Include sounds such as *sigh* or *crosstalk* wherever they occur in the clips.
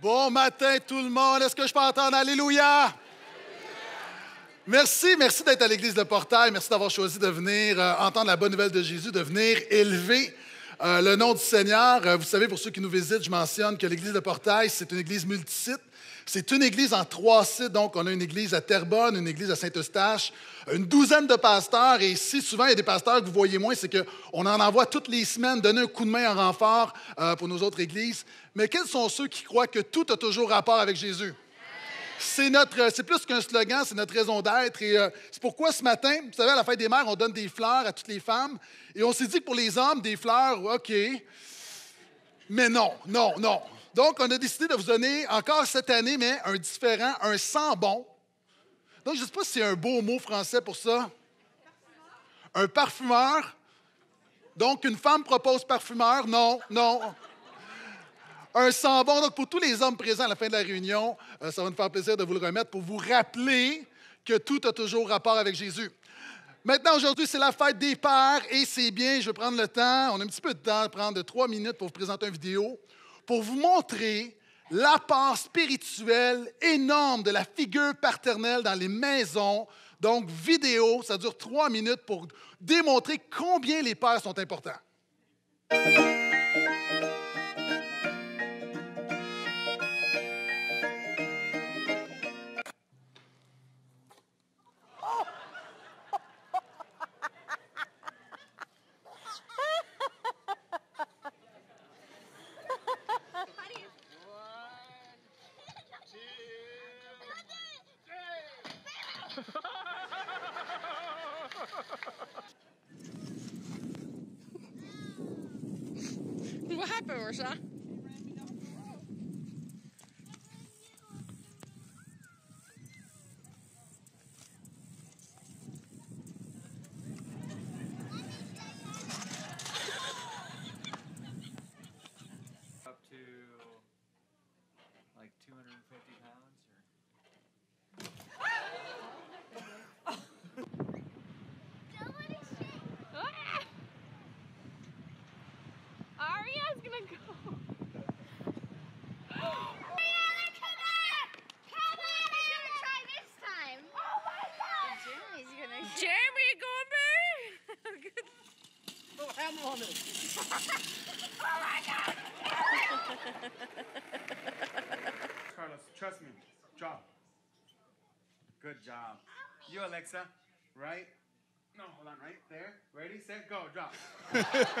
Bon matin tout le monde. Est-ce que je peux entendre Alléluia? Merci, merci d'être à l'église de Portail. Merci d'avoir choisi de venir euh, entendre la bonne nouvelle de Jésus, de venir élever euh, le nom du Seigneur. Euh, vous savez, pour ceux qui nous visitent, je mentionne que l'église de Portail, c'est une église multisite. C'est une église en trois sites, donc on a une église à Terrebonne, une église à Saint-Eustache, une douzaine de pasteurs, et si souvent il y a des pasteurs que vous voyez moins, c'est qu'on en envoie toutes les semaines donner un coup de main en renfort euh, pour nos autres églises. Mais quels sont ceux qui croient que tout a toujours rapport avec Jésus? C'est notre, c'est plus qu'un slogan, c'est notre raison d'être. Et euh, c'est pourquoi ce matin, vous savez, à la fête des mères, on donne des fleurs à toutes les femmes. Et on s'est dit que pour les hommes, des fleurs, OK. Mais non, non, non. Donc, on a décidé de vous donner encore cette année, mais un différent, un sans bon. Donc, je ne sais pas si c'est un beau mot français pour ça. Un parfumeur. Donc, une femme propose parfumeur. Non, non. Un sambon. Donc, pour tous les hommes présents à la fin de la réunion, euh, ça va nous faire plaisir de vous le remettre pour vous rappeler que tout a toujours rapport avec Jésus. Maintenant, aujourd'hui, c'est la fête des pères et c'est bien. Je vais prendre le temps. On a un petit peu de temps, prendre trois minutes pour vous présenter une vidéo pour vous montrer la part spirituelle énorme de la figure paternelle dans les maisons. Donc, vidéo, ça dure trois minutes pour démontrer combien les pères sont importants. What happened, Orsa? oh my god! Carlos, trust me. Drop. Good job. You, Alexa. Right? No, hold on. Right there. Ready, set, go. Drop. *laughs*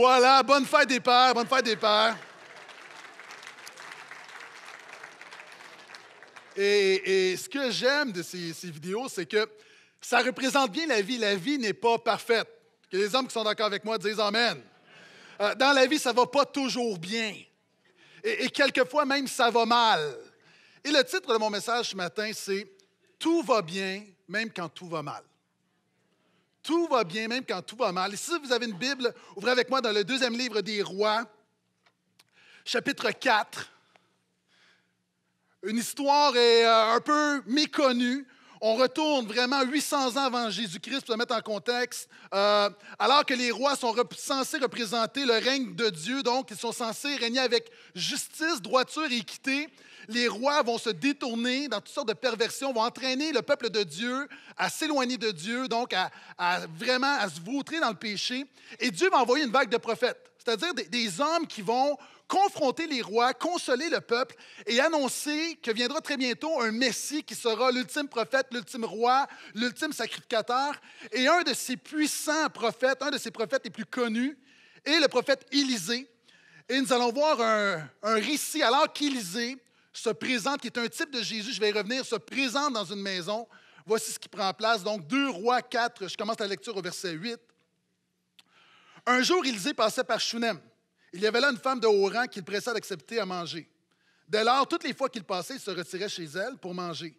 Voilà, bonne fête des pères, bonne fête des pères. Et, ce que j'aime de ces, vidéos, c'est que ça représente bien la vie. La vie n'est pas parfaite. Que les hommes qui sont d'accord avec moi disent Amen. Euh, dans la vie, ça ne va pas toujours bien. Et, et, quelquefois même, ça va mal. Et le titre de mon message ce matin, c'est Tout va bien, même quand tout va mal. Tout va bien même quand tout va mal. Et si vous avez une Bible, ouvrez avec moi dans le deuxième livre des rois, chapitre 4. Une histoire est euh, un peu méconnue, on retourne vraiment 800 ans avant Jésus-Christ pour le mettre en contexte. Euh, alors que les rois sont censés représenter le règne de Dieu, donc ils sont censés régner avec justice, droiture et équité, les rois vont se détourner dans toutes sortes de perversions, vont entraîner le peuple de Dieu à s'éloigner de Dieu, donc à, vraiment à se vautrer dans le péché. Et Dieu va envoyer une vague de prophètes, c'est-à-dire des hommes qui vont confronter les rois, consoler le peuple et annoncer que viendra très bientôt un Messie qui sera l'ultime prophète, l'ultime roi, l'ultime sacrificateur. Et un de ses puissants prophètes, un de ses prophètes les plus connus, est le prophète Élisée. Et nous allons voir un, récit alors qu'Élisée se présente, qui est un type de Jésus, je vais y revenir, se présente dans une maison. Voici ce qui prend place. Donc, 2 rois 4, je commence la lecture au verset 8. Un jour, Élisée passait par Shunem il y avait là une femme de haut rang qu'il pressait d'accepter à manger. Dès lors, toutes les fois qu'il passait, il se retirait chez elle pour manger.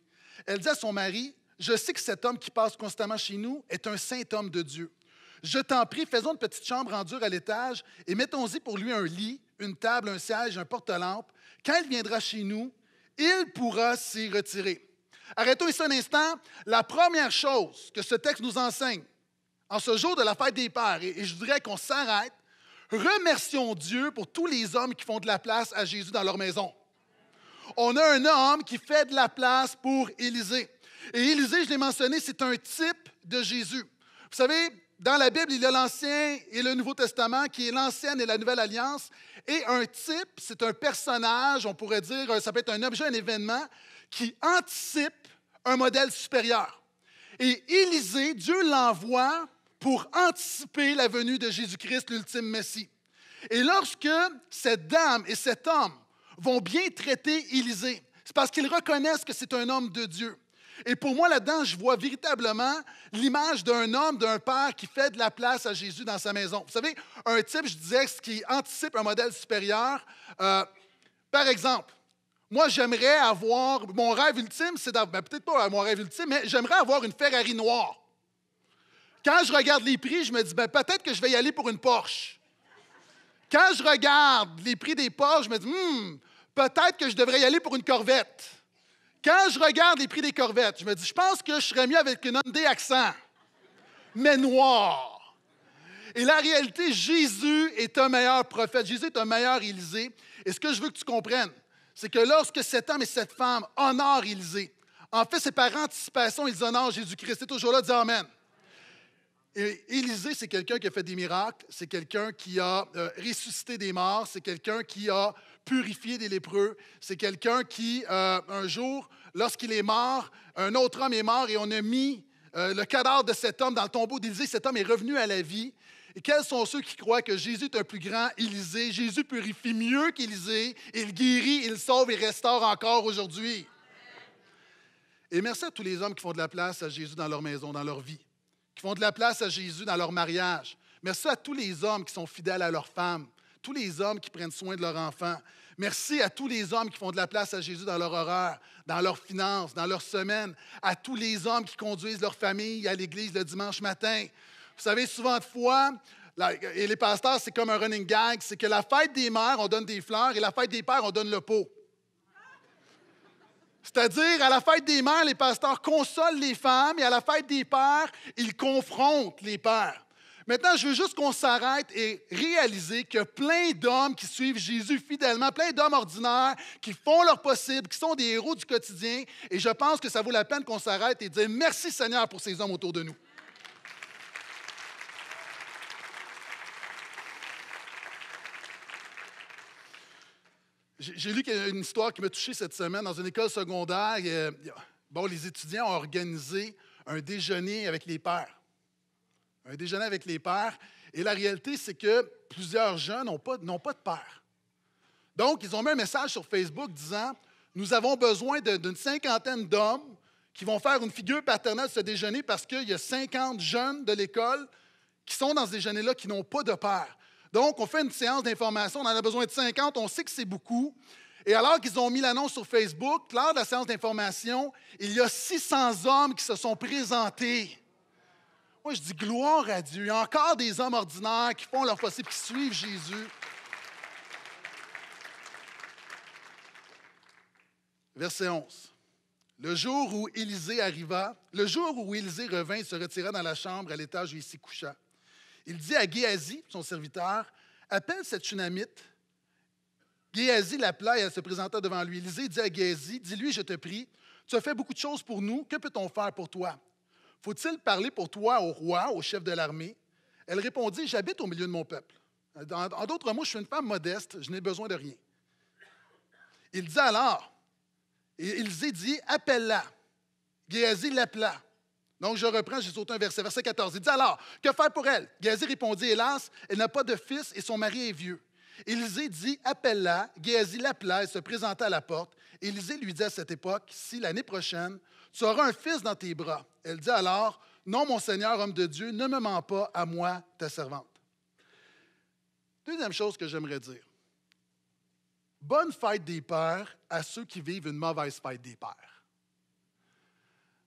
Elle dit à son mari Je sais que cet homme qui passe constamment chez nous est un saint homme de Dieu. Je t'en prie, faisons une petite chambre en dur à l'étage et mettons-y pour lui un lit, une table, un siège, un porte-lampe. Quand il viendra chez nous, il pourra s'y retirer. Arrêtons ici un instant. La première chose que ce texte nous enseigne en ce jour de la fête des Pères, et je voudrais qu'on s'arrête Remercions Dieu pour tous les hommes qui font de la place à Jésus dans leur maison. On a un homme qui fait de la place pour Élisée. Et Élisée, je l'ai mentionné, c'est un type de Jésus. Vous savez, dans la Bible, il y a l'Ancien et le Nouveau Testament, qui est l'Ancienne et la Nouvelle Alliance. Et un type, c'est un personnage, on pourrait dire, ça peut être un objet, un événement, qui anticipe un modèle supérieur. Et Élisée, Dieu l'envoie pour anticiper la venue de Jésus-Christ, l'ultime Messie. Et lorsque cette dame et cet homme vont bien traiter Élisée, c'est parce qu'ils reconnaissent que c'est un homme de Dieu. Et pour moi, là-dedans, je vois véritablement l'image d'un homme, d'un père qui fait de la place à Jésus dans sa maison. Vous savez, un type, je disais, qui anticipe un modèle supérieur. Euh, par exemple, moi, j'aimerais avoir, mon rêve ultime, c'est ben, peut-être pas mon rêve ultime, mais j'aimerais avoir une Ferrari noire. Quand je regarde les prix, je me dis, ben, peut-être que je vais y aller pour une Porsche. Quand je regarde les prix des Porsches, je me dis, hmm, peut-être que je devrais y aller pour une Corvette. Quand je regarde les prix des Corvettes, je me dis, je pense que je serais mieux avec une des accents, mais noir. » Et la réalité, Jésus est un meilleur prophète, Jésus est un meilleur Élisée. Et ce que je veux que tu comprennes, c'est que lorsque cet homme et cette femme honorent Élisée, en fait, c'est par anticipation, ils honorent Jésus-Christ. C'est toujours là, dis Amen. Et Élisée, c'est quelqu'un qui a fait des miracles, c'est quelqu'un qui a euh, ressuscité des morts, c'est quelqu'un qui a purifié des lépreux, c'est quelqu'un qui, euh, un jour, lorsqu'il est mort, un autre homme est mort et on a mis euh, le cadavre de cet homme dans le tombeau d'Élisée. Cet homme est revenu à la vie. Et quels sont ceux qui croient que Jésus est un plus grand Élisée? Jésus purifie mieux qu'Élisée. Il guérit, il sauve et restaure encore aujourd'hui. Et merci à tous les hommes qui font de la place à Jésus dans leur maison, dans leur vie font de la place à Jésus dans leur mariage. Merci à tous les hommes qui sont fidèles à leurs femmes, tous les hommes qui prennent soin de leurs enfants. Merci à tous les hommes qui font de la place à Jésus dans leur horreur, dans leurs finances, dans leurs semaines, à tous les hommes qui conduisent leur famille à l'église le dimanche matin. Vous savez, souvent de fois, et les pasteurs, c'est comme un running gag, c'est que la fête des mères, on donne des fleurs, et la fête des pères, on donne le pot. C'est-à-dire, à la fête des mères, les pasteurs consolent les femmes et à la fête des pères, ils confrontent les pères. Maintenant, je veux juste qu'on s'arrête et réaliser qu'il y a plein d'hommes qui suivent Jésus fidèlement, plein d'hommes ordinaires qui font leur possible, qui sont des héros du quotidien. Et je pense que ça vaut la peine qu'on s'arrête et dire merci Seigneur pour ces hommes autour de nous. J'ai lu qu'il y a une histoire qui m'a touché cette semaine. Dans une école secondaire, bon, les étudiants ont organisé un déjeuner avec les pères. Un déjeuner avec les pères. Et la réalité, c'est que plusieurs jeunes n'ont pas, pas, de père. Donc, ils ont mis un message sur Facebook disant Nous avons besoin d'une cinquantaine d'hommes qui vont faire une figure paternelle ce déjeuner parce qu'il y a 50 jeunes de l'école qui sont dans ce déjeuner-là qui n'ont pas de père. Donc, on fait une séance d'information, on en a besoin de 50, on sait que c'est beaucoup. Et alors qu'ils ont mis l'annonce sur Facebook, lors de la séance d'information, il y a 600 hommes qui se sont présentés. Moi, je dis gloire à Dieu. Il y a encore des hommes ordinaires qui font leur possible, qui suivent Jésus. Verset 11. Le jour où Élisée arriva, le jour où Élisée revint, il se retira dans la chambre à l'étage où il s'y coucha. Il dit à Géasi, son serviteur, appelle cette Chunamite. Géasi l'appela et elle se présenta devant lui. Élisée dit à Géasi, dis-lui, je te prie, tu as fait beaucoup de choses pour nous, que peut-on faire pour toi? Faut-il parler pour toi au roi, au chef de l'armée? Elle répondit, j'habite au milieu de mon peuple. En, d'autres mots, je suis une femme modeste, je n'ai besoin de rien. Il dit alors, et Élisée dit, appelle-la. Géasi l'appela. Donc, je reprends, j'ai sauté un verset, verset 14. Il dit alors, que faire pour elle? Géasi répondit, hélas, elle n'a pas de fils et son mari est vieux. Élisée dit, appelle-la. Géasi l'appela et se présenta à la porte. Élisée lui dit à cette époque, si l'année prochaine, tu auras un fils dans tes bras. Elle dit alors, non, mon Seigneur, homme de Dieu, ne me mens pas à moi, ta servante. Deuxième chose que j'aimerais dire. Bonne fête des pères à ceux qui vivent une mauvaise fête des pères.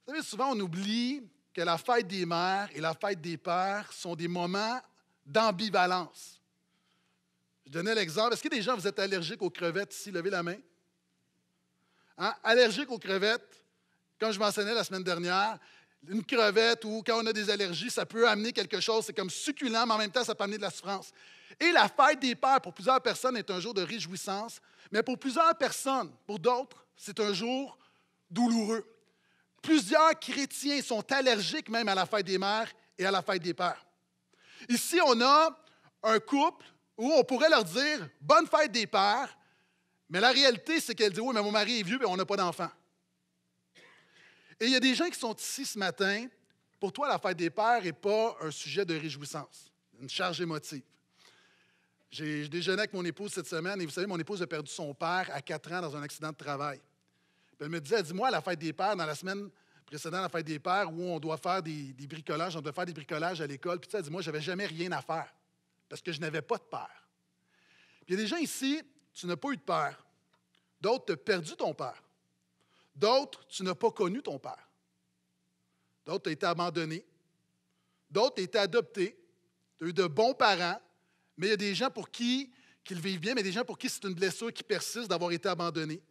Vous savez, souvent on oublie que la fête des mères et la fête des pères sont des moments d'ambivalence. Je donnais l'exemple. Est-ce qu'il y a des gens, vous êtes allergiques aux crevettes ici? Levez la main. Hein? Allergique aux crevettes, comme je mentionnais la semaine dernière, une crevette ou quand on a des allergies, ça peut amener quelque chose. C'est comme succulent, mais en même temps, ça peut amener de la souffrance. Et la fête des pères, pour plusieurs personnes, est un jour de réjouissance, mais pour plusieurs personnes, pour d'autres, c'est un jour douloureux. Plusieurs chrétiens sont allergiques même à la fête des mères et à la fête des pères. Ici, on a un couple où on pourrait leur dire Bonne fête des pères, mais la réalité, c'est qu'elle dit Oui, mais mon mari est vieux et on n'a pas d'enfant. Et il y a des gens qui sont ici ce matin. Pour toi, la fête des pères n'est pas un sujet de réjouissance, une charge émotive. J'ai déjeuné avec mon épouse cette semaine et vous savez, mon épouse a perdu son père à 4 ans dans un accident de travail. Elle me disait, dis-moi, à la fête des pères, dans la semaine précédente, la fête des pères, où on doit faire des, bricolages, on doit faire des bricolages à l'école. Puis elle dit, moi, je n'avais jamais rien à faire parce que je n'avais pas de père. il y a des gens ici, tu n'as pas eu de père. D'autres, tu as perdu ton père. D'autres, tu n'as pas connu ton père. D'autres, tu as été abandonné. D'autres, tu as été adopté. Tu as eu de bons parents. Mais il y a des gens pour qui qu'ils vivent bien, mais des gens pour qui c'est une blessure qui persiste d'avoir été abandonné.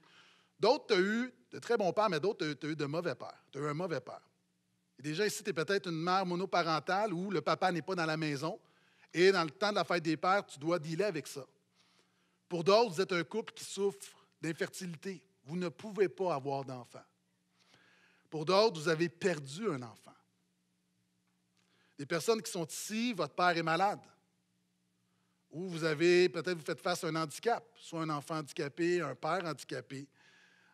D'autres, tu as eu de très bons pères, mais d'autres, tu as, eu de mauvais pères. Tu as eu un mauvais père. déjà ici, tu es peut-être une mère monoparentale où le papa n'est pas dans la maison. Et dans le temps de la fête des pères, tu dois dealer avec ça. Pour d'autres, vous êtes un couple qui souffre d'infertilité. Vous ne pouvez pas avoir d'enfant. Pour d'autres, vous avez perdu un enfant. Des personnes qui sont ici, votre père est malade. Ou vous avez, peut-être vous faites face à un handicap, soit un enfant handicapé, un père handicapé.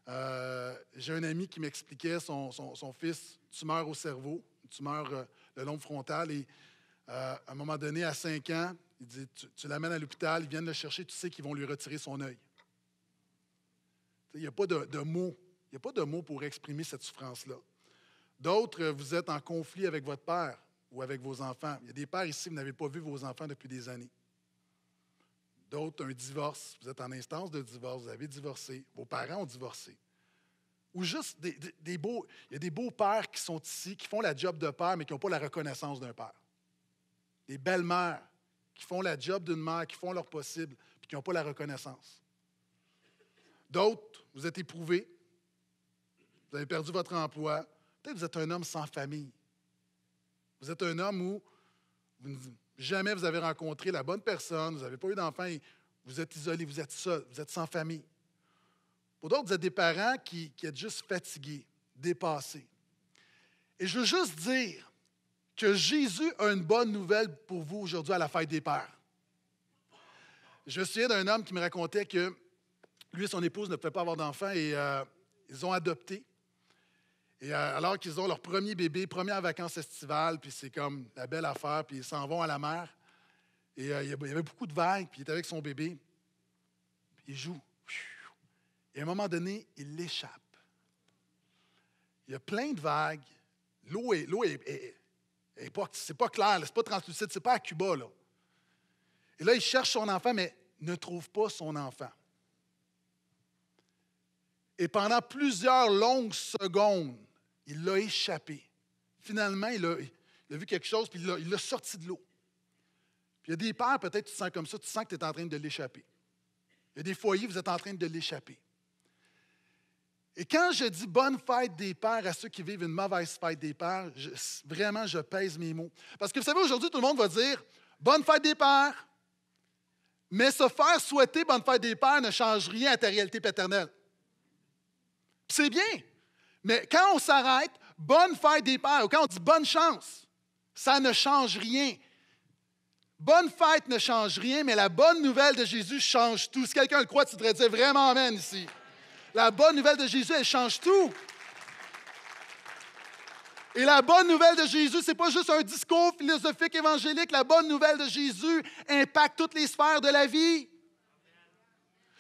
Euh, j'ai un ami qui m'expliquait son, son, son, fils, tumeur au cerveau, tumeur meurs le long frontal. Et euh, à un moment donné, à 5 ans, il dit Tu, l'amènes à l'hôpital, ils viennent le chercher, tu sais qu'ils vont lui retirer son œil. Il n'y a pas de, de mots. Il n'y a pas de mots pour exprimer cette souffrance-là. D'autres, euh, vous êtes en conflit avec votre père ou avec vos enfants. Il y a des pères ici, vous n'avez pas vu vos enfants depuis des années. D'autres, un divorce. Vous êtes en instance de divorce, vous avez divorcé. Vos parents ont divorcé. Ou juste des, beaux. Il y a des beaux-pères qui sont ici, qui font la job de père, mais qui n'ont pas la reconnaissance d'un père. Des belles-mères qui font la job d'une mère, qui font leur possible, puis qui n'ont pas la reconnaissance. D'autres, vous êtes éprouvé, Vous avez perdu votre emploi. Peut-être vous êtes un homme sans famille. Vous êtes un homme où vous jamais vous avez rencontré la bonne personne, vous n'avez pas eu d'enfant, vous êtes isolé, vous êtes seul, vous êtes sans famille. Pour d'autres, vous êtes des parents qui, êtes juste fatigués, dépassés. Et je veux juste dire que Jésus a une bonne nouvelle pour vous aujourd'hui à la fête des pères. Je me souviens d'un homme qui me racontait que lui et son épouse ne pouvaient pas avoir d'enfants et euh, ils ont adopté. Et euh, alors qu'ils ont leur premier bébé, première vacances estivales, puis c'est comme la belle affaire, puis ils s'en vont à la mer. Et euh, il y avait beaucoup de vagues, puis il est avec son bébé. il joue. Et à un moment donné, il l'échappe. Il y a plein de vagues. L'eau est, l'eau est, pas, c'est pas clair, c'est pas translucide, c'est pas à Cuba là. Et là, il cherche son enfant, mais ne trouve pas son enfant. Et pendant plusieurs longues secondes, il l'a échappé. Finalement, il a, vu quelque chose, puis il l'a sorti de l'eau. il y a des pères, peut-être, tu te sens comme ça, tu sens que tu es en train de l'échapper. Il y a des foyers, vous êtes en train de l'échapper. Et quand je dis bonne fête des pères à ceux qui vivent une mauvaise fête des pères, vraiment, je pèse mes mots. Parce que vous savez, aujourd'hui, tout le monde va dire bonne fête des pères. Mais se faire souhaiter bonne fête des pères ne change rien à ta réalité paternelle. C'est bien. Mais quand on s'arrête, bonne fête des pères, ou quand on dit bonne chance, ça ne change rien. Bonne fête ne change rien, mais la bonne nouvelle de Jésus change tout. Si quelqu'un le croit, tu devrais dire vraiment Amen ici. La bonne nouvelle de Jésus, elle change tout. Et la bonne nouvelle de Jésus, c'est pas juste un discours philosophique évangélique. La bonne nouvelle de Jésus impacte toutes les sphères de la vie.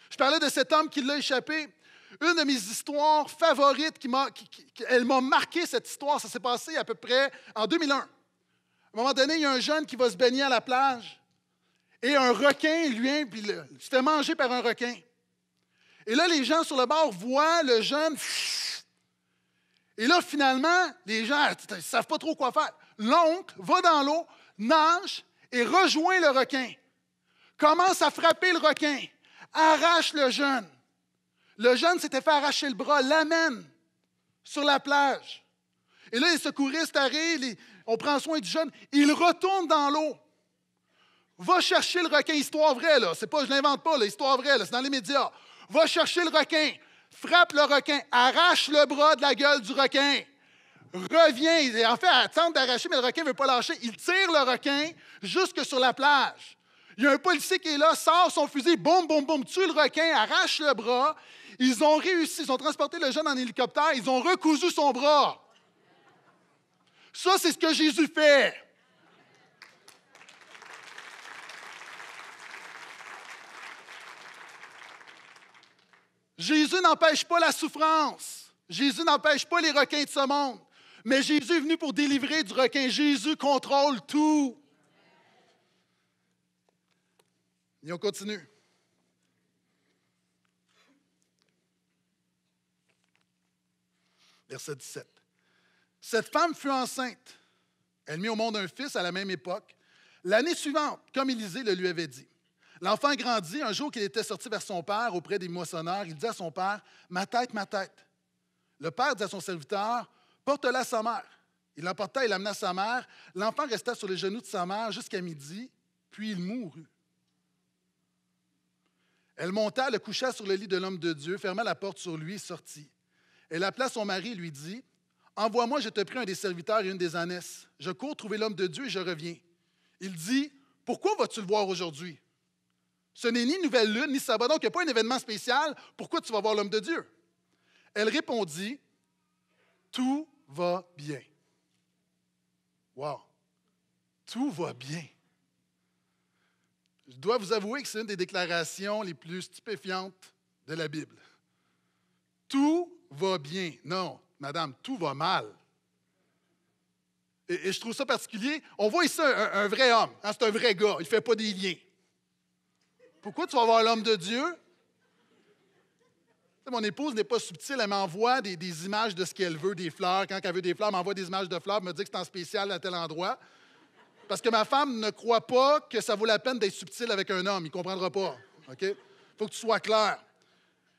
Je parlais de cet homme qui l'a échappé. Une de mes histoires favorites, qui m'a, elle m'a marqué cette histoire, ça s'est passé à peu près en 2001. À un moment donné, il y a un jeune qui va se baigner à la plage et un requin lui vient, puis il par un requin. Et là, les gens sur le bord voient le jeune. Et là, finalement, les gens ne ah, savent pas trop quoi faire. L'oncle va dans l'eau, nage et rejoint le requin. Commence à frapper le requin, arrache le jeune. Le jeune s'était fait arracher le bras, l'amène sur la plage. Et là, les secouristes arrivent, on prend soin du jeune. Il retourne dans l'eau. Va chercher le requin, histoire vraie, là. C'est pas, je l'invente pas, l'histoire histoire vraie, c'est dans les médias. Va chercher le requin, frappe le requin, arrache le bras de la gueule du requin, revient. En fait, elle tente d'arracher, mais le requin ne veut pas lâcher. Il tire le requin jusque sur la plage. Il y a un policier qui est là, sort son fusil, boum, boum, boum, tue le requin, arrache le bras. Ils ont réussi, ils ont transporté le jeune en hélicoptère, ils ont recousu son bras. Ça, c'est ce que Jésus fait. Jésus n'empêche pas la souffrance. Jésus n'empêche pas les requins de ce monde. Mais Jésus est venu pour délivrer du requin. Jésus contrôle tout. Et on continue. Verset 17. Cette femme fut enceinte. Elle mit au monde un fils à la même époque. L'année suivante, comme Élisée le lui avait dit. L'enfant grandit. Un jour qu'il était sorti vers son père auprès des moissonneurs, il dit à son père Ma tête, ma tête. Le père dit à son serviteur Porte-la à sa mère. Il l'emporta et l'amena à sa mère. L'enfant resta sur les genoux de sa mère jusqu'à midi, puis il mourut. Elle monta, le coucha sur le lit de l'homme de Dieu, ferma la porte sur lui et sortit. Elle appela son mari et lui dit Envoie-moi, je te prie, un des serviteurs et une des ânesses. Je cours trouver l'homme de Dieu et je reviens. Il dit Pourquoi vas-tu le voir aujourd'hui Ce n'est ni nouvelle lune, ni sabbat, donc il n'y a pas un événement spécial. Pourquoi tu vas voir l'homme de Dieu Elle répondit Tout va bien. Wow Tout va bien je dois vous avouer que c'est une des déclarations les plus stupéfiantes de la Bible. Tout va bien. Non, madame, tout va mal. Et, je trouve ça particulier. On voit ici un, vrai homme. Hein, c'est un vrai gars. Il ne fait pas des liens. Pourquoi tu vas voir l'homme de Dieu? mon épouse n'est pas subtile, elle m'envoie des, des, images de ce qu'elle veut, des fleurs. Quand elle veut des fleurs, elle m'envoie des images de fleurs, me dit que c'est en spécial à tel endroit. Parce que ma femme ne croit pas que ça vaut la peine d'être subtil avec un homme. Il ne comprendra pas. OK? Il faut que tu sois clair.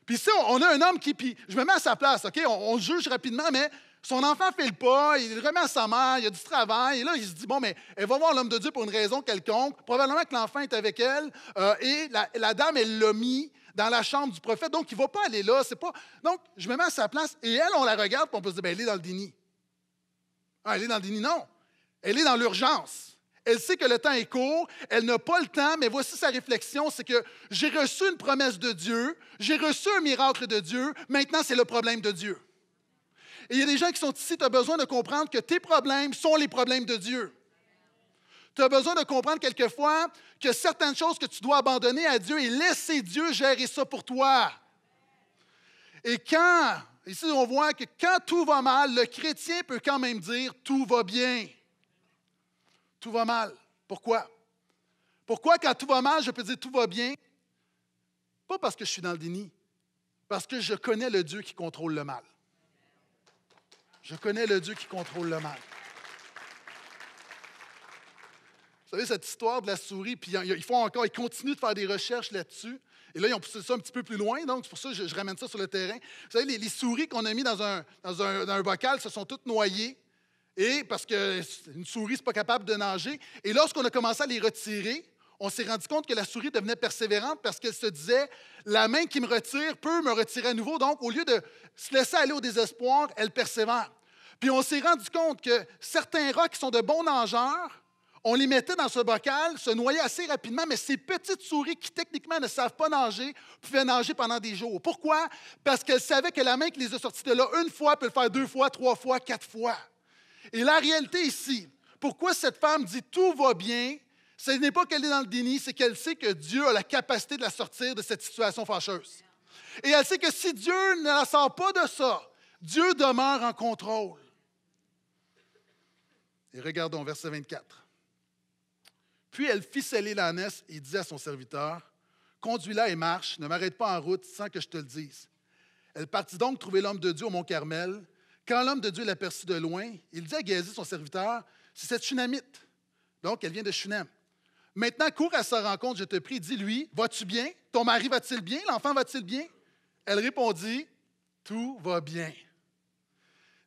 Puis si on a un homme qui. Puis je me mets à sa place, OK? On, juge rapidement, mais son enfant fait le pas, il remet à sa mère, il a du travail, et là, il se dit, bon, mais elle va voir l'homme de Dieu pour une raison quelconque. Probablement que l'enfant est avec elle, euh, et la, dame, elle l'a mis dans la chambre du prophète, donc il ne va pas aller là. C'est pas... Donc, je me mets à sa place, et elle, on la regarde, puis on peut se dire, ben, elle est dans le déni. Ah, elle est dans le déni, non. Elle est dans l'urgence. Elle sait que le temps est court, elle n'a pas le temps, mais voici sa réflexion, c'est que j'ai reçu une promesse de Dieu, j'ai reçu un miracle de Dieu, maintenant c'est le problème de Dieu. Et il y a des gens qui sont ici, tu as besoin de comprendre que tes problèmes sont les problèmes de Dieu. Tu as besoin de comprendre quelquefois que certaines choses que tu dois abandonner à Dieu et laisser Dieu gérer ça pour toi. Et quand, ici on voit que quand tout va mal, le chrétien peut quand même dire tout va bien tout va mal. Pourquoi? Pourquoi quand tout va mal, je peux dire tout va bien? Pas parce que je suis dans le déni, parce que je connais le Dieu qui contrôle le mal. Je connais le Dieu qui contrôle le mal. Vous savez, cette histoire de la souris, puis ils font encore, ils continuent de faire des recherches là-dessus. Et là, ils ont poussé ça un petit peu plus loin, donc c'est pour ça que je, ramène ça sur le terrain. Vous savez, les, souris qu'on a mis dans un, dans un, dans un bocal se sont toutes noyées et parce qu'une souris n'est pas capable de nager. Et lorsqu'on a commencé à les retirer, on s'est rendu compte que la souris devenait persévérante parce qu'elle se disait La main qui me retire peut me retirer à nouveau. Donc, au lieu de se laisser aller au désespoir, elle persévère. Puis on s'est rendu compte que certains rats qui sont de bons nageurs, on les mettait dans ce bocal, se noyaient assez rapidement, mais ces petites souris qui techniquement ne savent pas nager pouvaient nager pendant des jours. Pourquoi? Parce qu'elles savaient que la main qui les a sortis de là une fois peut le faire deux fois, trois fois, quatre fois. Et la réalité ici, pourquoi cette femme dit tout va bien, ce n'est pas qu'elle est dans le déni, c'est qu'elle sait que Dieu a la capacité de la sortir de cette situation fâcheuse. Et elle sait que si Dieu ne la sort pas de ça, Dieu demeure en contrôle. Et regardons verset 24. Puis elle fit sceller l'ânesse et dit à son serviteur, Conduis-la et marche, ne m'arrête pas en route sans que je te le dise. Elle partit donc trouver l'homme de Dieu au mont Carmel quand l'homme de Dieu l'aperçut de loin, il dit à Gézi, son serviteur, c'est cette Shunamite. Donc, elle vient de Shunam. Maintenant, cours à sa rencontre, je te prie, dis-lui, vas-tu bien? Ton mari va-t-il bien? L'enfant va-t-il bien? Elle répondit, tout va bien.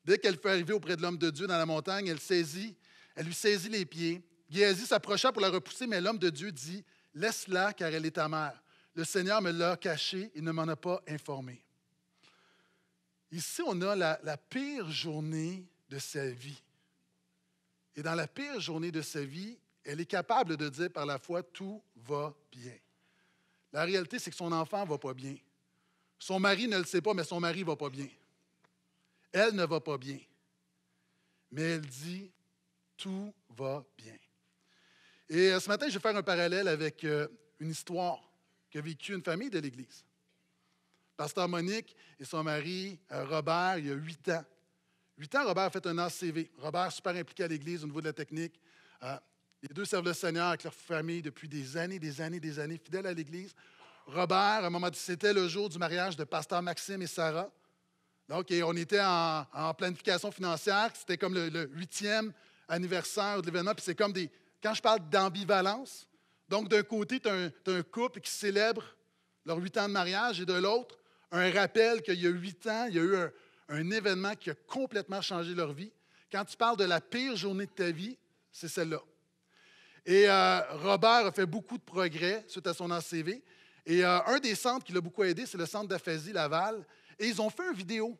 Dès qu'elle fut arrivée auprès de l'homme de Dieu dans la montagne, elle saisit, elle lui saisit les pieds. Gézi s'approcha pour la repousser, mais l'homme de Dieu dit, laisse-la car elle est ta mère. Le Seigneur me l'a cachée et ne m'en a pas informé. Ici, on a la, pire journée de sa vie. Et dans la pire journée de sa vie, elle est capable de dire par la foi, tout va bien. La réalité, c'est que son enfant ne va pas bien. Son mari ne le sait pas, mais son mari ne va pas bien. Elle ne va pas bien. Mais elle dit, tout va bien. Et euh, ce matin, je vais faire un parallèle avec euh, une histoire que vécue une famille de l'Église. Pasteur Monique et son mari euh, Robert, il y a huit ans. Huit ans, Robert a fait un ACV. Robert, super impliqué à l'Église au niveau de la technique. Euh, les deux servent le Seigneur avec leur famille depuis des années, des années, des années, fidèles à l'Église. Robert, à un moment donné, c'était le jour du mariage de pasteur Maxime et Sarah. Donc, on était en, planification financière. C'était comme le huitième anniversaire de l'événement. Puis c'est comme des. Quand je parle d'ambivalence, donc d'un côté, tu as, un couple qui célèbre leurs huit ans de mariage et de l'autre, un rappel qu'il y a huit ans, il y a eu un, événement qui a complètement changé leur vie. Quand tu parles de la pire journée de ta vie, c'est celle-là. Et euh, Robert a fait beaucoup de progrès suite à son ACV. Et euh, un des centres qui l'a beaucoup aidé, c'est le centre d'aphasie Laval. Et ils ont fait une vidéo.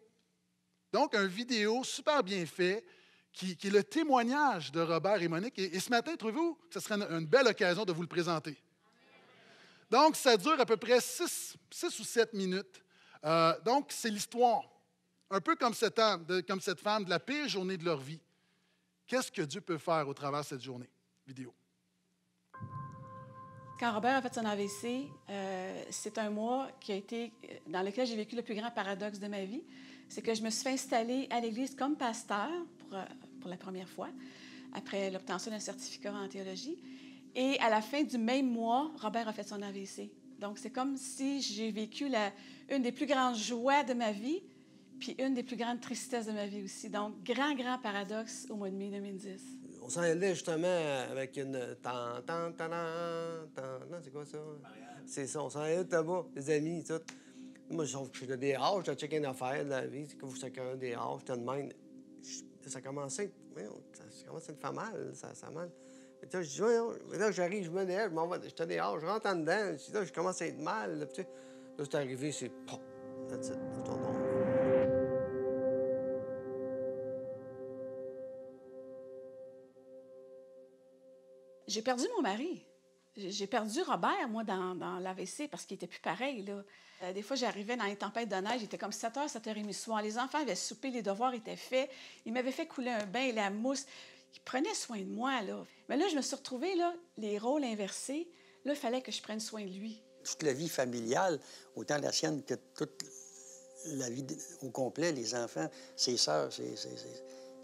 Donc, une vidéo super bien fait qui, est le témoignage de Robert et Monique. Et, ce matin, trouvez-vous que ce serait une, belle occasion de vous le présenter. Donc, ça dure à peu près six ou sept minutes. Euh, donc, c'est l'histoire. Un peu comme cette, comme cette femme de la pire journée de leur vie. Qu'est-ce que Dieu peut faire au travers de cette journée? Vidéo. Quand Robert a fait son AVC, euh, c'est un mois qui a été dans lequel j'ai vécu le plus grand paradoxe de ma vie. C'est que je me suis fait installer à l'Église comme pasteur pour euh, la première fois, après l'obtention d'un certificat en théologie. Et à la fin du même mois, Robert a fait son AVC. Donc, c'est comme si j'ai vécu une des plus grandes joies de ma vie, puis une des plus grandes tristesses de ma vie aussi. Donc, grand, grand paradoxe au mois de mai 2010. On s'en allait justement avec une. Tan, tan, c'est quoi ça? C'est ça, on s'en allait là-bas, les amis, tout. Moi, je trouve que je dérange des haches, j'ai checké une affaire de la vie, c'est que vous chacun des haches, t'as de même. Ça commence ça commençait à me faire mal, ça, ça mal je dis, là, j'arrive, je me lève, je m'en vais, je je rentre en dedans, là, je commence à être mal. Là, là c'est arrivé, c'est... POP! J'ai perdu mon mari. J'ai perdu Robert, moi, dans, l'AVC, parce qu'il était plus pareil. Là. Euh, des fois, j'arrivais dans les tempêtes de neige, il était comme 7h, h demi soir. Les enfants avaient soupé, les devoirs étaient faits. Il m'avait fait couler un bain, et la mousse. Il prenait soin de moi. Là. Mais là, je me suis retrouvée, là, les rôles inversés. Là, il fallait que je prenne soin de lui. Toute la vie familiale, autant la sienne que toute la vie au complet, les enfants, ses sœurs, ses,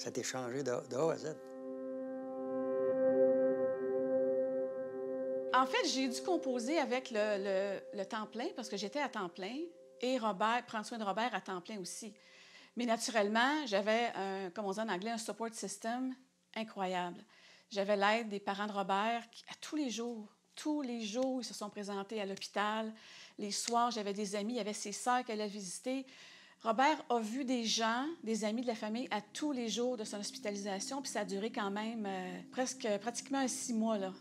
a été ça changé de, A à Z. En fait, j'ai dû composer avec le, le, temps plein parce que j'étais à temps plein et Robert, prendre soin de Robert à temps plein aussi. Mais naturellement, j'avais, comme on dit en anglais, un support system incroyable. J'avais l'aide des parents de Robert qui, à tous les jours. Tous les jours, ils se sont présentés à l'hôpital. Les soirs, j'avais des amis, il y avait ses sœurs qu'elle a visitées. Robert a vu des gens, des amis de la famille, à tous les jours de son hospitalisation, puis ça a duré quand même euh, presque, pratiquement six mois. Là.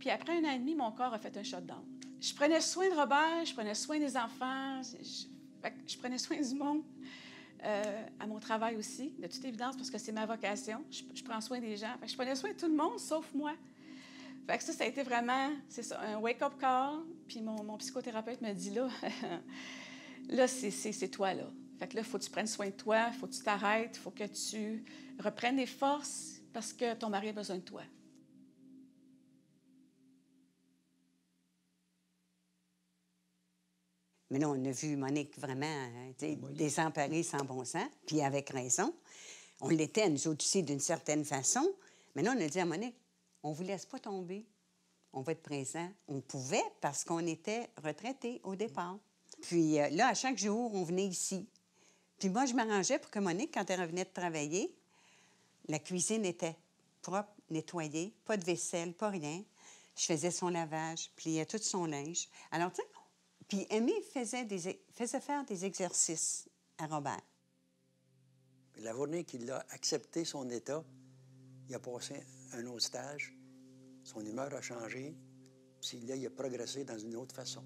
Puis après un an et demi, mon corps a fait un shutdown. Je prenais soin de Robert, je prenais soin des enfants, je prenais soin du monde. Euh, à mon travail aussi, de toute évidence, parce que c'est ma vocation. Je, prends soin des gens. je prends soin de tout le monde, sauf moi. Fait ça, ça a été vraiment un wake-up call. Puis mon, psychothérapeute me dit là, *laughs* là, c'est toi, là. Fait que là, il faut que tu prennes soin de toi, il faut que tu t'arrêtes, il faut que tu reprennes des forces parce que ton mari a besoin de toi. Mais on a vu Monique vraiment euh, désemparée sans bon sens, puis avec raison. On l'était, nous autres aussi, d'une certaine façon. Mais là, on a dit à Monique, on ne vous laisse pas tomber. On va être présent. On pouvait parce qu'on était retraités au départ. Puis euh, là, à chaque jour, on venait ici. Puis moi, je m'arrangeais pour que Monique, quand elle revenait de travailler, la cuisine était propre, nettoyée, pas de vaisselle, pas rien. Je faisais son lavage, pliais tout son linge. Alors, tu sais, puis Amy faisait, faisait faire des exercices à Robert. La journée qu'il a accepté son état, il a passé un autre stage, son humeur a changé, puis là, il a progressé dans une autre façon.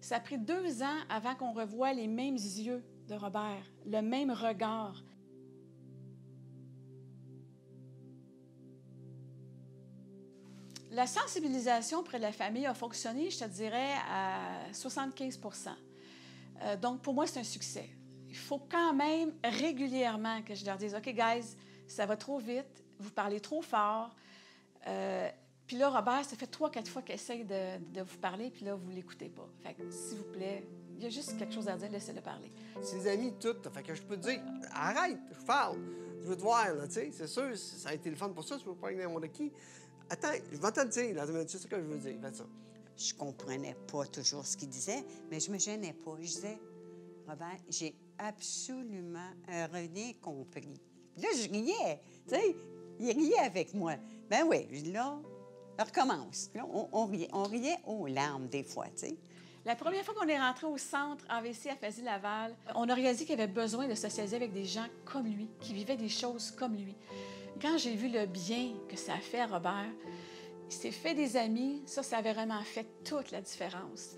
Ça a pris deux ans avant qu'on revoie les mêmes yeux de Robert, le même regard. La sensibilisation auprès de la famille a fonctionné, je te dirais, à 75 euh, Donc, pour moi, c'est un succès. Il faut quand même régulièrement que je leur dise, OK, guys, ça va trop vite, vous parlez trop fort. Euh, puis là, Robert, ça fait trois, quatre fois qu'il essaye de, vous parler, puis là, vous ne l'écoutez pas. Fait s'il vous plaît, il y a juste quelque chose à dire, laissez-le parler. Ses amis, toutes. Fait que je peux dire, arrête, je parle. Je veux te voir, là, tu sais. C'est sûr, ça a été le fun pour ça, je veux pas mon acquis." Attends, je vais te le dire, c'est ce que je veux dire. Je ça. Je comprenais pas toujours ce qu'il disait, mais je me gênais pas. Je disais, Robert, j'ai absolument rien compris. Là, je riais. Tu sais, il riait avec moi. Ben oui, là, recommence. Là, on, on, riait, on riait aux larmes des fois, tu sais. La première fois qu'on est rentré au centre AVC à Fazil laval on a réalisé qu'il avait besoin de socialiser avec des gens comme lui, qui vivaient des choses comme lui. Quand j'ai vu le bien que ça a fait à Robert, il s'est fait des amis, ça, ça avait vraiment fait toute la différence.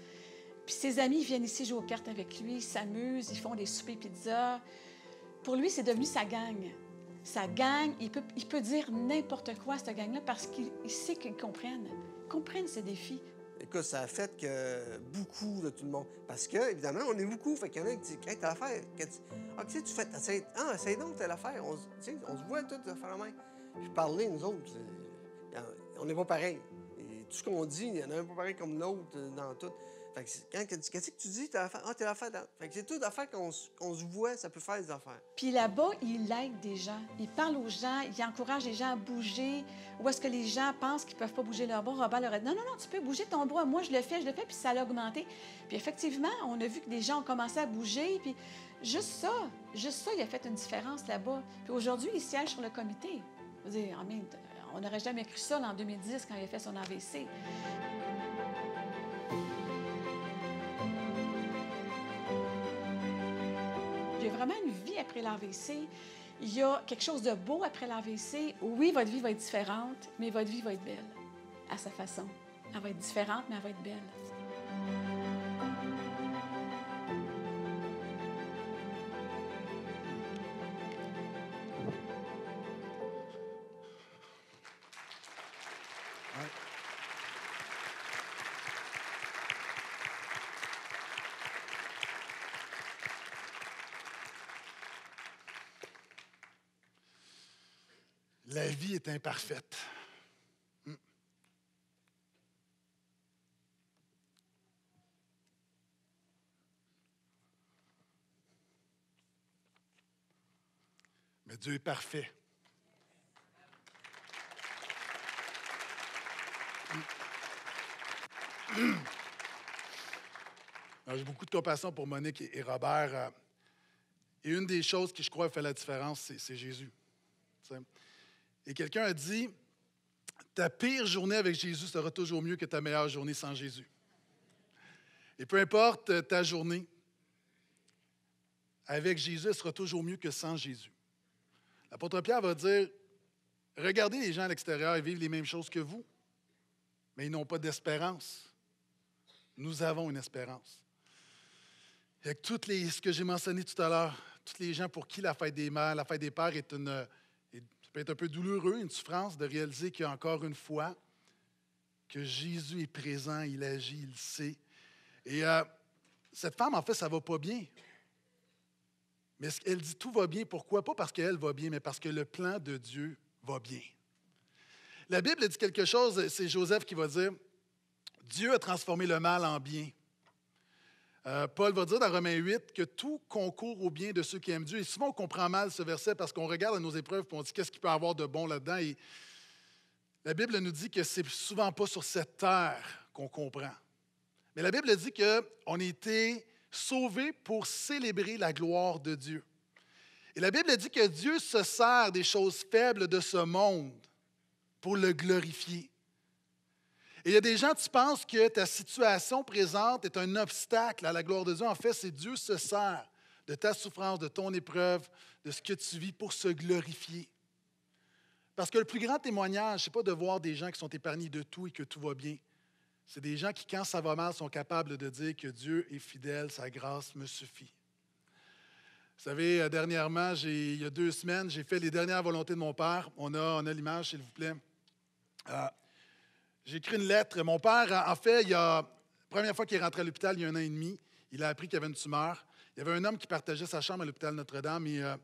Puis ses amis viennent ici jouer aux cartes avec lui, s'amusent, ils font des soupers pizza. Pour lui, c'est devenu sa gang. Sa gang, il peut, il peut dire n'importe quoi à cette gang-là parce qu'il sait qu'ils comprennent. comprennent ses défis, que ça a fait que beaucoup de tout le monde. Parce que, évidemment, on est beaucoup. Fait qu'il y en a qui disent Hey, t'as l'affaire. Ah, tu sais, tu fais. Ah, essaye donc, t'as l'affaire. On, on se voit tous de faire la main. Puis parler, nous autres, euh, on n'est pas pareil. Et tout ce qu'on dit, il y en a un pas pareil comme l'autre euh, dans tout. Fait que qu'est-ce que tu dis, ah, t'es l'affaire Fait que c'est tout d'affaires qu'on, qu'on se voit, ça peut faire des affaires. Puis là-bas, il aide des gens. Il parle aux gens, il encourage les gens à bouger. Où est-ce que les gens pensent qu'ils peuvent pas bouger leur bras? Robert leur a dit, non, non, non, tu peux bouger ton bras. Moi, je le fais, je le fais, puis ça a augmenté. Puis effectivement, on a vu que des gens ont commencé à bouger, puis juste ça, juste ça, il a fait une différence là-bas. Puis aujourd'hui, il siège sur le comité. on n'aurait jamais cru ça en 2010 quand il a fait son AVC. vraiment une vie après l'AVC. Il y a quelque chose de beau après l'AVC. Oui, votre vie va être différente, mais votre vie va être belle à sa façon. Elle va être différente, mais elle va être belle. la vie est imparfaite. Hmm. Mais Dieu est parfait. Hmm. J'ai beaucoup de compassion pour Monique et Robert. Euh, et une des choses qui, je crois, fait la différence, c'est Jésus. Et quelqu'un a dit, ta pire journée avec Jésus sera toujours mieux que ta meilleure journée sans Jésus. Et peu importe euh, ta journée, avec Jésus, sera toujours mieux que sans Jésus. L'apôtre Pierre va dire, regardez les gens à l'extérieur, ils vivent les mêmes choses que vous, mais ils n'ont pas d'espérance. Nous avons une espérance. Avec toutes les, ce que j'ai mentionné tout à l'heure, toutes les gens pour qui la fête des mères, la fête des pères est une, euh, peut être un peu douloureux, une souffrance de réaliser qu'il y a encore une fois que Jésus est présent, il agit, il sait. Et euh, cette femme, en fait, ça ne va pas bien. Mais elle dit tout va bien. Pourquoi? Pas parce qu'elle va bien, mais parce que le plan de Dieu va bien. La Bible dit quelque chose, c'est Joseph qui va dire, Dieu a transformé le mal en bien. Euh, Paul va dire dans Romains 8 que tout concourt au bien de ceux qui aiment Dieu. Et souvent, on comprend mal ce verset parce qu'on regarde nos épreuves et on dit qu'est-ce qu'il peut y avoir de bon là-dedans. Et la Bible nous dit que c'est souvent pas sur cette terre qu'on comprend. Mais la Bible dit qu'on a été sauvés pour célébrer la gloire de Dieu. Et la Bible dit que Dieu se sert des choses faibles de ce monde pour le glorifier. Et il y a des gens, qui pensent que ta situation présente est un obstacle à la gloire de Dieu. En fait, c'est Dieu se sert de ta souffrance, de ton épreuve, de ce que tu vis pour se glorifier. Parce que le plus grand témoignage, ce n'est pas de voir des gens qui sont épargnés de tout et que tout va bien. C'est des gens qui, quand ça va mal, sont capables de dire que Dieu est fidèle, sa grâce me suffit. Vous savez, euh, dernièrement, il y a deux semaines, j'ai fait les dernières volontés de mon père. On a, on l'image, s'il vous plaît. Euh, j'ai écrit une lettre. Mon père, en fait, il a, la première fois qu'il est rentré à l'hôpital, il y a un an et demi, il a appris qu'il avait une tumeur. Il y avait un homme qui partageait sa chambre à l'hôpital Notre-Dame et euh,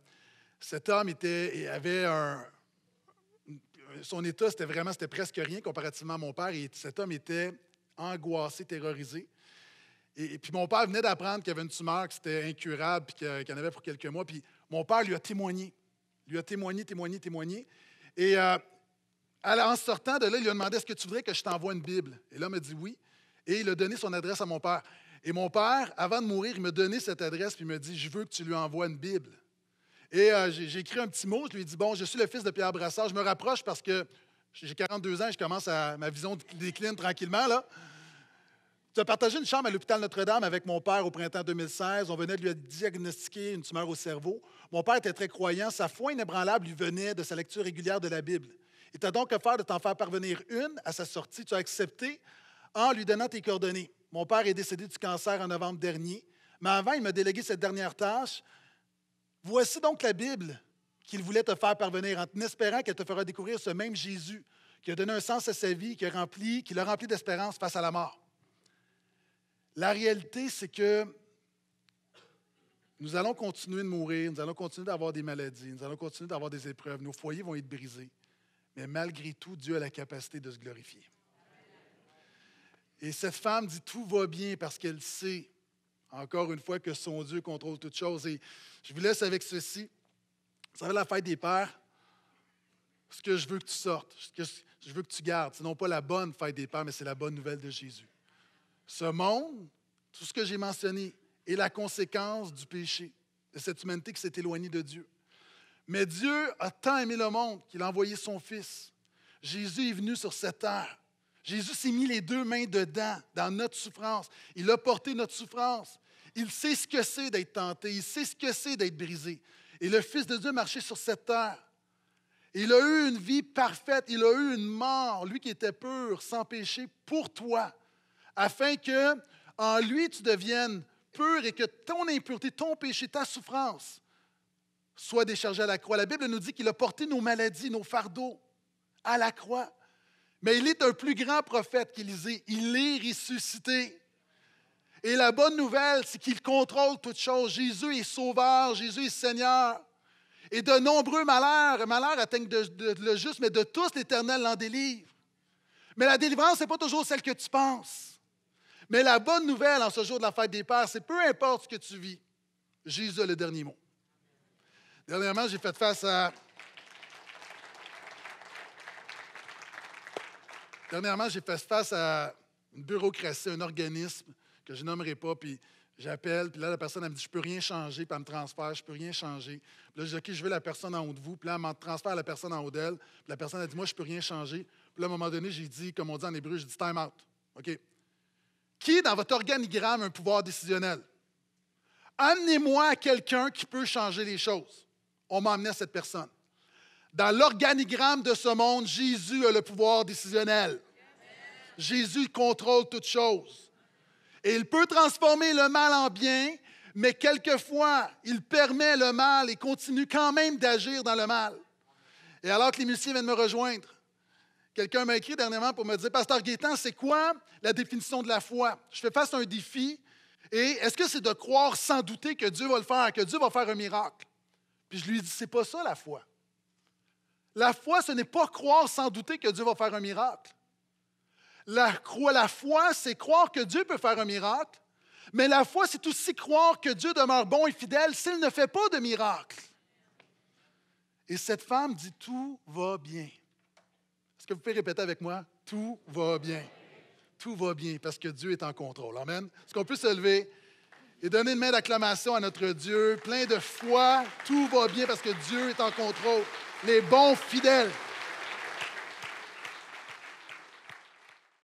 cet homme était, avait un. Son état, c'était vraiment, c'était presque rien comparativement à mon père. Et cet homme était angoissé, terrorisé. Et, puis mon père venait d'apprendre qu'il avait une tumeur, que c'était incurable, puis qu'il en avait pour quelques mois. Puis mon père lui a témoigné. Lui a témoigné, témoigné, témoigné. Et euh, alors, en sortant de là, il lui a demandé Est-ce que tu voudrais que je t'envoie une Bible Et l'homme a dit oui. Et il a donné son adresse à mon père. Et mon père, avant de mourir, il m'a donné cette adresse puis il m'a dit Je veux que tu lui envoies une Bible. Et euh, j'ai écrit un petit mot. Je lui ai dit Bon, je suis le fils de Pierre Brassard. Je me rapproche parce que j'ai 42 ans je commence à. Ma vision décline tranquillement, là. Tu as partagé une chambre à l'hôpital Notre-Dame avec mon père au printemps 2016. On venait de lui diagnostiquer une tumeur au cerveau. Mon père était très croyant. Sa foi inébranlable lui venait de sa lecture régulière de la Bible. Il t'a donc offert de t'en faire parvenir une à sa sortie. Tu as accepté en lui donnant tes coordonnées. Mon père est décédé du cancer en novembre dernier, mais avant, il m'a délégué cette dernière tâche. Voici donc la Bible qu'il voulait te faire parvenir en espérant qu'elle te fera découvrir ce même Jésus qui a donné un sens à sa vie, qui, a rempli, qui l'a rempli d'espérance face à la mort. La réalité, c'est que nous allons continuer de mourir, nous allons continuer d'avoir des maladies, nous allons continuer d'avoir des épreuves, nos foyers vont être brisés mais malgré tout, Dieu a la capacité de se glorifier. Et cette femme dit tout va bien parce qu'elle sait, encore une fois, que son Dieu contrôle toutes choses. Et je vous laisse avec ceci. Ça savez, la fête des pères, ce que je veux que tu sortes, ce que je veux que tu gardes, c'est non pas la bonne fête des pères, mais c'est la bonne nouvelle de Jésus. Ce monde, tout ce que j'ai mentionné, est la conséquence du péché, de cette humanité qui s'est éloignée de Dieu. Mais Dieu a tant aimé le monde qu'il a envoyé son Fils. Jésus est venu sur cette terre. Jésus s'est mis les deux mains dedans, dans notre souffrance. Il a porté notre souffrance. Il sait ce que c'est d'être tenté. Il sait ce que c'est d'être brisé. Et le Fils de Dieu marché sur cette terre. Il a eu une vie parfaite. Il a eu une mort, lui qui était pur, sans péché, pour toi, afin que en lui tu deviennes pur et que ton impureté, ton péché, ta souffrance soit déchargé à la croix. La Bible nous dit qu'il a porté nos maladies, nos fardeaux à la croix. Mais il est un plus grand prophète qu'Élisée. Il est ressuscité. Et la bonne nouvelle, c'est qu'il contrôle toutes choses. Jésus est sauveur, Jésus est Seigneur. Et de nombreux malheurs, malheurs atteignent le juste, mais de tous l'Éternel l'en délivre. Mais la délivrance, ce n'est pas toujours celle que tu penses. Mais la bonne nouvelle en ce jour de la fête des Pères, c'est peu importe ce que tu vis, Jésus a le dernier mot. Dernièrement, j'ai fait face à. Dernièrement, j'ai fait face à une bureaucratie, un organisme que je nommerai pas, puis j'appelle, puis là, la personne, elle me dit, je peux rien changer, puis elle me transfère, je peux rien changer. Puis là, je dis, OK, je veux la personne en haut de vous, puis là, elle me transfère la personne en haut d'elle, puis la personne, a dit, moi, je peux rien changer. Puis là, à un moment donné, j'ai dit, comme on dit en hébreu, j'ai dit, time out. OK. Qui dans votre organigramme a un pouvoir décisionnel? Amenez-moi à quelqu'un qui peut changer les choses on m'a amené à cette personne. Dans l'organigramme de ce monde, Jésus a le pouvoir décisionnel. Jésus contrôle toute chose. Et il peut transformer le mal en bien, mais quelquefois, il permet le mal et continue quand même d'agir dans le mal. Et alors que les musiciens viennent me rejoindre, quelqu'un m'a écrit dernièrement pour me dire Pasteur Gaétan, c'est quoi la définition de la foi Je fais face à un défi. Et est-ce que c'est de croire sans douter que Dieu va le faire, que Dieu va faire un miracle puis je lui dis, c'est pas ça la foi. La foi, ce n'est pas croire sans douter que Dieu va faire un miracle. La, la foi, c'est croire que Dieu peut faire un miracle, mais la foi, c'est aussi croire que Dieu demeure bon et fidèle s'il ne fait pas de miracle. Et cette femme dit, tout va bien. Est-ce que vous pouvez répéter avec moi? Tout va bien. Tout va bien parce que Dieu est en contrôle. Amen. Est-ce qu'on peut se lever? et donner une main d'acclamation à notre Dieu, plein de foi. Tout va bien parce que Dieu est en contrôle. Les bons fidèles.